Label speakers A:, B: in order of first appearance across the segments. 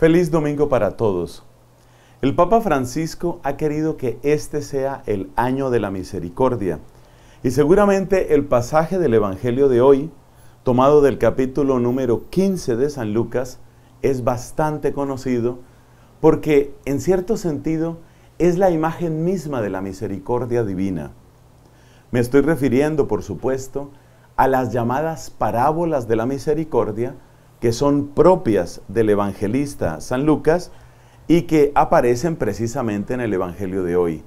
A: Feliz domingo para todos. El Papa Francisco ha querido que este sea el año de la misericordia y seguramente el pasaje del Evangelio de hoy, tomado del capítulo número 15 de San Lucas, es bastante conocido porque en cierto sentido es la imagen misma de la misericordia divina. Me estoy refiriendo, por supuesto, a las llamadas parábolas de la misericordia, que son propias del evangelista San Lucas y que aparecen precisamente en el Evangelio de hoy.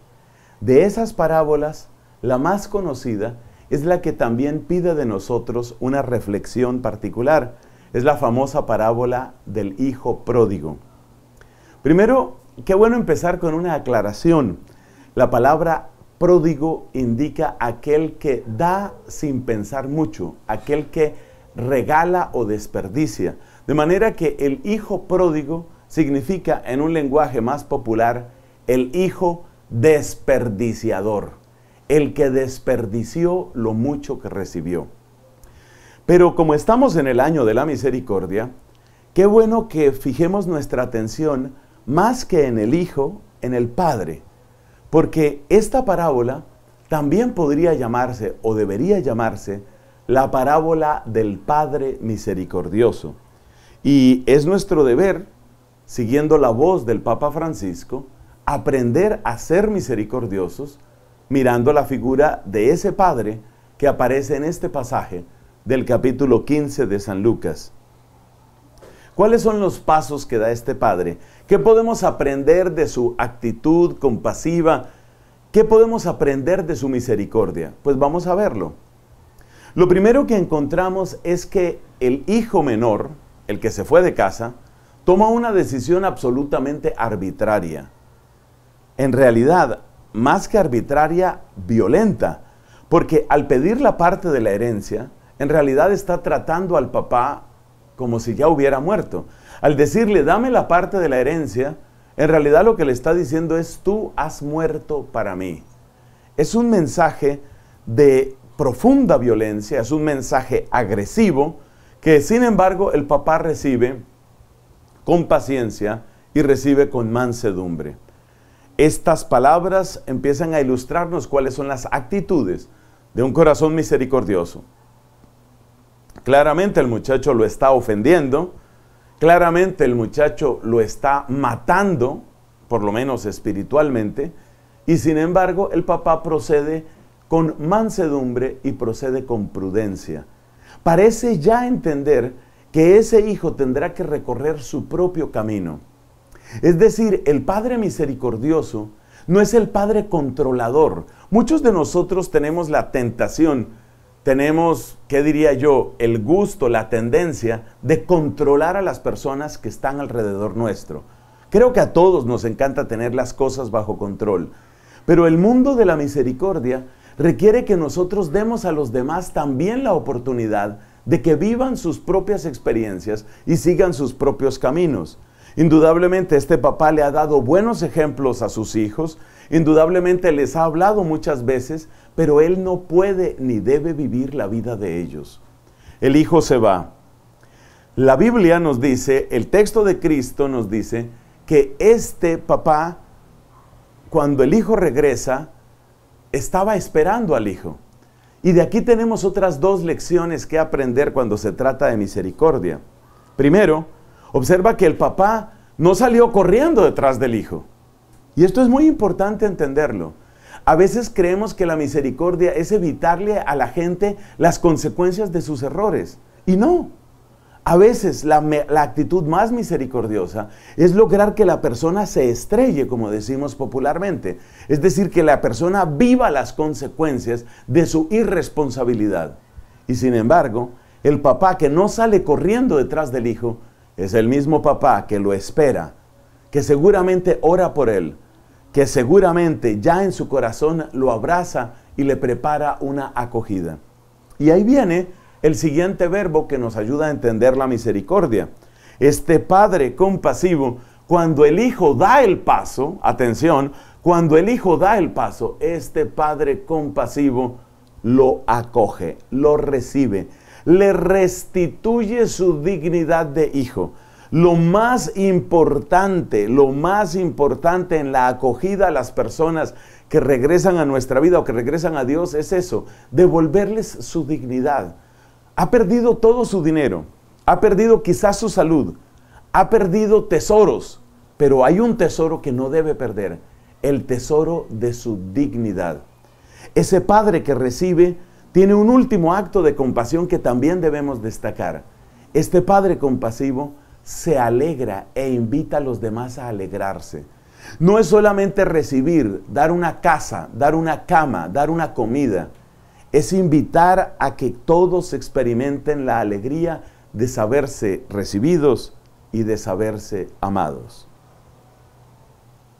A: De esas parábolas, la más conocida es la que también pide de nosotros una reflexión particular. Es la famosa parábola del Hijo Pródigo. Primero, qué bueno empezar con una aclaración. La palabra pródigo indica aquel que da sin pensar mucho, aquel que regala o desperdicia. De manera que el hijo pródigo significa, en un lenguaje más popular, el hijo desperdiciador, el que desperdició lo mucho que recibió. Pero como estamos en el año de la misericordia, qué bueno que fijemos nuestra atención más que en el hijo, en el padre, porque esta parábola también podría llamarse o debería llamarse la parábola del Padre Misericordioso. Y es nuestro deber, siguiendo la voz del Papa Francisco, aprender a ser misericordiosos mirando la figura de ese Padre que aparece en este pasaje del capítulo 15 de San Lucas. ¿Cuáles son los pasos que da este Padre? ¿Qué podemos aprender de su actitud compasiva? ¿Qué podemos aprender de su misericordia? Pues vamos a verlo. Lo primero que encontramos es que el hijo menor, el que se fue de casa, toma una decisión absolutamente arbitraria. En realidad, más que arbitraria, violenta, porque al pedir la parte de la herencia, en realidad está tratando al papá como si ya hubiera muerto. Al decirle, dame la parte de la herencia, en realidad lo que le está diciendo es, tú has muerto para mí. Es un mensaje de profunda violencia, es un mensaje agresivo que sin embargo el papá recibe con paciencia y recibe con mansedumbre. Estas palabras empiezan a ilustrarnos cuáles son las actitudes de un corazón misericordioso. Claramente el muchacho lo está ofendiendo, claramente el muchacho lo está matando, por lo menos espiritualmente, y sin embargo el papá procede con mansedumbre y procede con prudencia. Parece ya entender que ese hijo tendrá que recorrer su propio camino. Es decir, el Padre misericordioso no es el Padre controlador. Muchos de nosotros tenemos la tentación, tenemos, ¿qué diría yo?, el gusto, la tendencia de controlar a las personas que están alrededor nuestro. Creo que a todos nos encanta tener las cosas bajo control, pero el mundo de la misericordia requiere que nosotros demos a los demás también la oportunidad de que vivan sus propias experiencias y sigan sus propios caminos. Indudablemente este papá le ha dado buenos ejemplos a sus hijos, indudablemente les ha hablado muchas veces, pero él no puede ni debe vivir la vida de ellos. El hijo se va. La Biblia nos dice, el texto de Cristo nos dice que este papá, cuando el hijo regresa, estaba esperando al Hijo. Y de aquí tenemos otras dos lecciones que aprender cuando se trata de misericordia. Primero, observa que el papá no salió corriendo detrás del hijo. Y esto es muy importante entenderlo. A veces creemos que la misericordia es evitarle a la gente las consecuencias de sus errores. Y no, a veces la, actitud más misericordiosa es lograr que la persona se estrelle, como decimos popularmente. Es decir, que la persona viva las consecuencias de su irresponsabilidad. Y sin embargo, el papá que no sale corriendo detrás del hijo es el mismo papá que lo espera, que seguramente ora por él, que seguramente ya en su corazón lo abraza y le prepara una acogida. Y ahí viene el siguiente verbo que nos ayuda a entender la misericordia. Este Padre compasivo, cuando el Hijo da el paso, atención, cuando el Hijo da el paso, este Padre compasivo lo acoge, lo recibe, le restituye su dignidad de Hijo. Lo más importante, lo más importante en la acogida a las personas que regresan a nuestra vida o que regresan a Dios es eso, devolverles su dignidad, ha perdido todo su dinero, ha perdido quizás su salud, ha perdido tesoros, pero hay un tesoro que no debe perder, el tesoro de su dignidad. Ese padre que recibe tiene un último acto de compasión que también debemos destacar. Este padre compasivo se alegra e invita a los demás a alegrarse. No es solamente recibir, dar una casa, dar una cama, dar una comida es invitar a que todos experimenten la alegría de saberse recibidos y de saberse amados.